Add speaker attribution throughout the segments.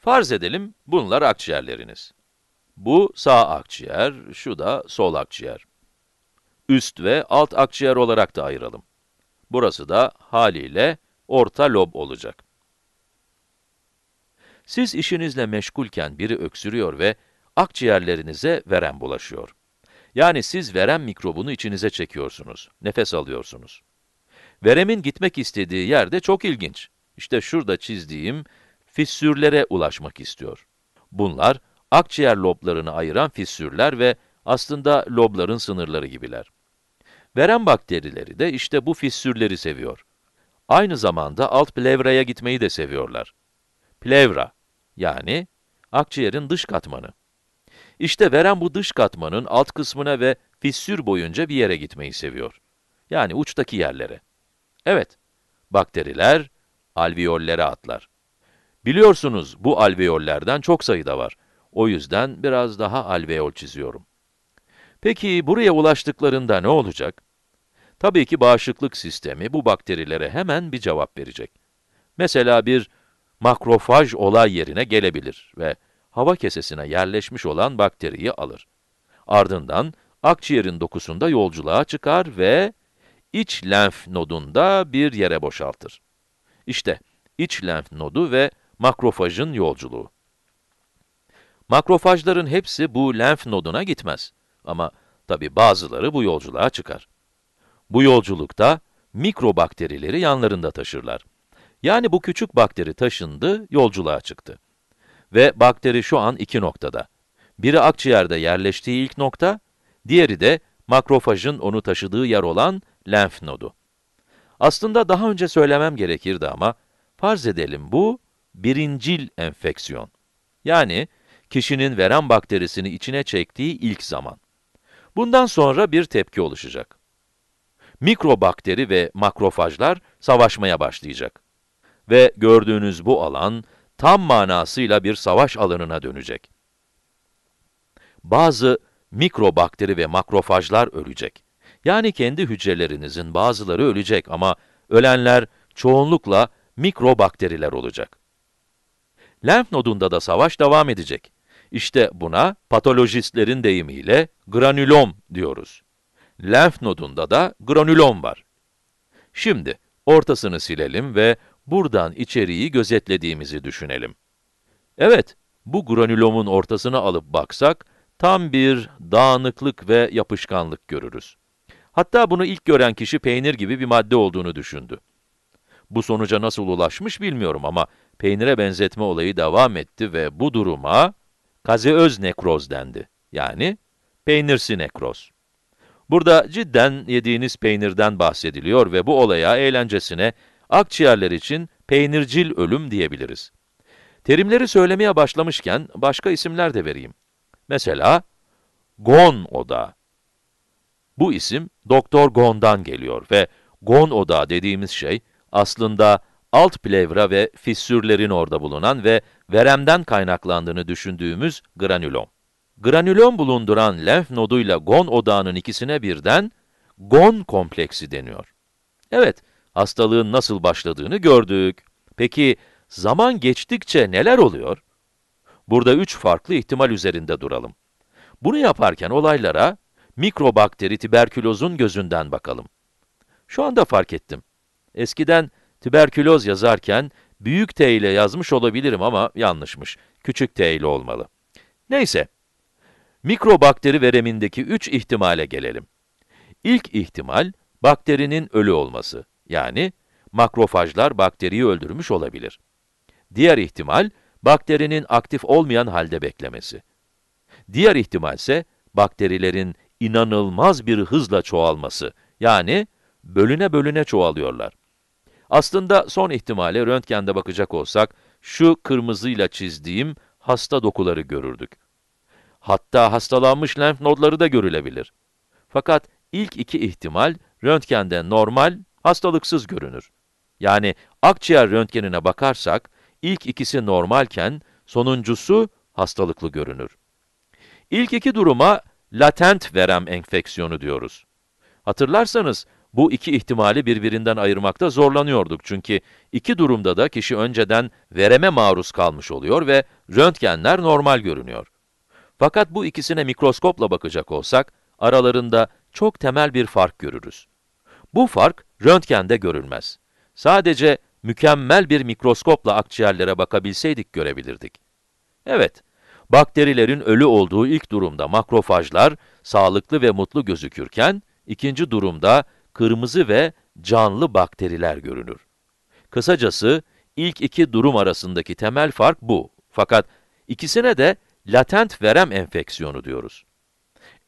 Speaker 1: Farz edelim, bunlar akciğerleriniz. Bu sağ akciğer, şu da sol akciğer. Üst ve alt akciğer olarak da ayıralım. Burası da haliyle orta lob olacak. Siz işinizle meşgulken biri öksürüyor ve akciğerlerinize verem bulaşıyor. Yani siz verem mikrobunu içinize çekiyorsunuz, nefes alıyorsunuz. Veremin gitmek istediği yer de çok ilginç. İşte şurada çizdiğim fissürlere ulaşmak istiyor. Bunlar, akciğer loblarını ayıran fissürler ve aslında lobların sınırları gibiler. Verem bakterileri de işte bu fissürleri seviyor. Aynı zamanda alt plevraya gitmeyi de seviyorlar. Plevra, yani akciğerin dış katmanı. İşte verem bu dış katmanın alt kısmına ve fissür boyunca bir yere gitmeyi seviyor. Yani uçtaki yerlere. Evet, bakteriler alviyollere atlar. Biliyorsunuz bu alveollerden çok sayıda var. O yüzden biraz daha alveol çiziyorum. Peki buraya ulaştıklarında ne olacak? Tabii ki bağışıklık sistemi bu bakterilere hemen bir cevap verecek. Mesela bir makrofaj olay yerine gelebilir ve hava kesesine yerleşmiş olan bakteriyi alır. Ardından akciğerin dokusunda yolculuğa çıkar ve iç lenf nodunda bir yere boşaltır. İşte iç lenf nodu ve Makrofajın yolculuğu. Makrofajların hepsi bu lenf noduna gitmez. Ama tabi bazıları bu yolculuğa çıkar. Bu yolculukta mikrobakterileri yanlarında taşırlar. Yani bu küçük bakteri taşındı, yolculuğa çıktı. Ve bakteri şu an iki noktada. Biri akciğerde yerleştiği ilk nokta, diğeri de makrofajın onu taşıdığı yer olan lenf nodu. Aslında daha önce söylemem gerekirdi ama, farz edelim bu birincil enfeksiyon. Yani kişinin verem bakterisini içine çektiği ilk zaman. Bundan sonra bir tepki oluşacak. Mikrobakteri ve makrofajlar savaşmaya başlayacak. Ve gördüğünüz bu alan tam manasıyla bir savaş alanına dönecek. Bazı mikrobakteri ve makrofajlar ölecek. Yani kendi hücrelerinizin bazıları ölecek ama ölenler çoğunlukla mikrobakteriler olacak. Lenf nodunda da savaş devam edecek. İşte buna patolojistlerin deyimiyle granülom diyoruz. Lenf nodunda da granülom var. Şimdi ortasını silelim ve buradan içeriği gözetlediğimizi düşünelim. Evet, bu granülomun ortasını alıp baksak, tam bir dağınıklık ve yapışkanlık görürüz. Hatta bunu ilk gören kişi peynir gibi bir madde olduğunu düşündü. Bu sonuca nasıl ulaşmış bilmiyorum ama peynire benzetme olayı devam etti ve bu duruma kazeöz nekroz dendi. Yani peynirsi nekroz. Burada cidden yediğiniz peynirden bahsediliyor ve bu olaya eğlencesine akciğerler için peynircil ölüm diyebiliriz. Terimleri söylemeye başlamışken başka isimler de vereyim. Mesela gon oda. Bu isim Doktor Gon'dan geliyor ve gon oda dediğimiz şey aslında alt plevra ve fissürlerin orada bulunan ve veremden kaynaklandığını düşündüğümüz granülom. Granülom bulunduran lenf noduyla gon odağının ikisine birden gon kompleksi deniyor. Evet, hastalığın nasıl başladığını gördük. Peki, zaman geçtikçe neler oluyor? Burada üç farklı ihtimal üzerinde duralım. Bunu yaparken olaylara mikrobakteri tüberkülozun gözünden bakalım. Şu anda fark ettim. Eskiden Tüberküloz yazarken büyük T ile yazmış olabilirim ama yanlışmış. Küçük T ile olmalı. Neyse. Mikrobakteri veremindeki 3 ihtimale gelelim. İlk ihtimal, bakterinin ölü olması. Yani, makrofajlar bakteriyi öldürmüş olabilir. Diğer ihtimal, bakterinin aktif olmayan halde beklemesi. Diğer ihtimalse, bakterilerin inanılmaz bir hızla çoğalması. Yani, bölüne bölüne çoğalıyorlar. Aslında son ihtimale röntgende bakacak olsak, şu kırmızıyla çizdiğim hasta dokuları görürdük. Hatta hastalanmış lenf nodları da görülebilir. Fakat ilk iki ihtimal röntgende normal, hastalıksız görünür. Yani akciğer röntgenine bakarsak, ilk ikisi normalken sonuncusu hastalıklı görünür. İlk iki duruma latent verem enfeksiyonu diyoruz. Hatırlarsanız, bu iki ihtimali birbirinden ayırmakta zorlanıyorduk çünkü iki durumda da kişi önceden vereme maruz kalmış oluyor ve röntgenler normal görünüyor. Fakat bu ikisine mikroskopla bakacak olsak, aralarında çok temel bir fark görürüz. Bu fark röntgende görülmez. Sadece mükemmel bir mikroskopla akciğerlere bakabilseydik görebilirdik. Evet, bakterilerin ölü olduğu ilk durumda makrofajlar sağlıklı ve mutlu gözükürken, ikinci durumda kırmızı ve canlı bakteriler görünür. Kısacası ilk iki durum arasındaki temel fark bu. Fakat ikisine de latent verem enfeksiyonu diyoruz.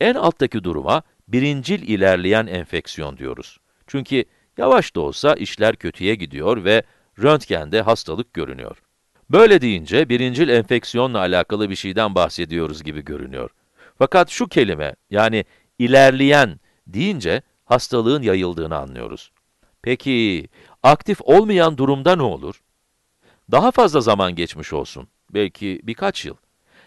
Speaker 1: En alttaki duruma birincil ilerleyen enfeksiyon diyoruz. Çünkü yavaş da olsa işler kötüye gidiyor ve röntgende hastalık görünüyor. Böyle deyince birincil enfeksiyonla alakalı bir şeyden bahsediyoruz gibi görünüyor. Fakat şu kelime yani ilerleyen deyince hastalığın yayıldığını anlıyoruz. Peki, aktif olmayan durumda ne olur? Daha fazla zaman geçmiş olsun, belki birkaç yıl.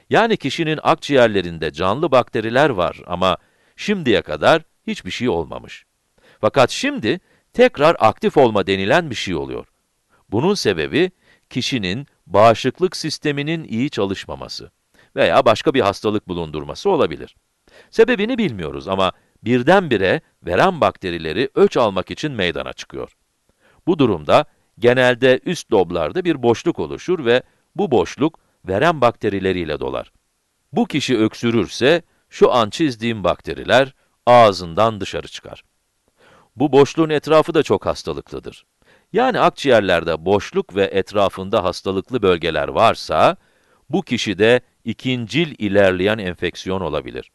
Speaker 1: Yani kişinin akciğerlerinde canlı bakteriler var ama şimdiye kadar hiçbir şey olmamış. Fakat şimdi tekrar aktif olma denilen bir şey oluyor. Bunun sebebi kişinin bağışıklık sisteminin iyi çalışmaması veya başka bir hastalık bulundurması olabilir. Sebebini bilmiyoruz ama birdenbire veren bakterileri öç almak için meydana çıkıyor. Bu durumda genelde üst loblarda bir boşluk oluşur ve bu boşluk veren bakterileriyle dolar. Bu kişi öksürürse şu an çizdiğim bakteriler ağzından dışarı çıkar. Bu boşluğun etrafı da çok hastalıklıdır. Yani akciğerlerde boşluk ve etrafında hastalıklı bölgeler varsa, bu kişide ikincil ilerleyen enfeksiyon olabilir.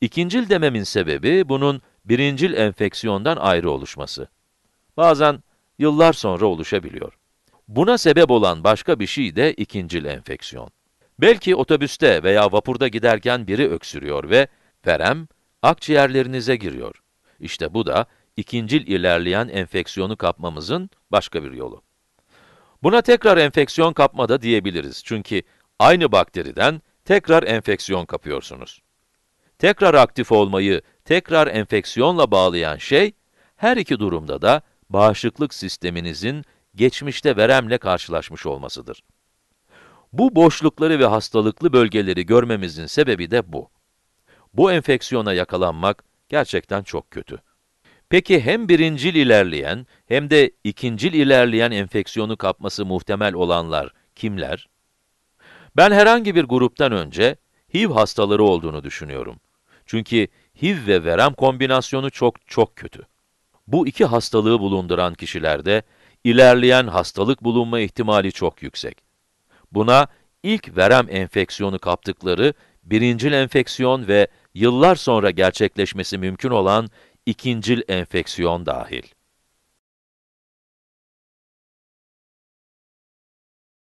Speaker 1: İkincil dememin sebebi bunun birincil enfeksiyondan ayrı oluşması. Bazen yıllar sonra oluşabiliyor. Buna sebep olan başka bir şey de ikincil enfeksiyon. Belki otobüste veya vapurda giderken biri öksürüyor ve verem akciğerlerinize giriyor. İşte bu da ikincil ilerleyen enfeksiyonu kapmamızın başka bir yolu. Buna tekrar enfeksiyon kapma da diyebiliriz çünkü aynı bakteriden tekrar enfeksiyon kapıyorsunuz tekrar aktif olmayı tekrar enfeksiyonla bağlayan şey, her iki durumda da bağışıklık sisteminizin geçmişte veremle karşılaşmış olmasıdır. Bu boşlukları ve hastalıklı bölgeleri görmemizin sebebi de bu. Bu enfeksiyona yakalanmak gerçekten çok kötü. Peki hem birincil ilerleyen hem de ikincil ilerleyen enfeksiyonu kapması muhtemel olanlar kimler? Ben herhangi bir gruptan önce HIV hastaları olduğunu düşünüyorum. Çünkü HIV ve verem kombinasyonu çok çok kötü. Bu iki hastalığı bulunduran kişilerde ilerleyen hastalık bulunma ihtimali çok yüksek. Buna ilk verem enfeksiyonu kaptıkları birincil enfeksiyon ve yıllar sonra gerçekleşmesi mümkün olan ikincil enfeksiyon dahil.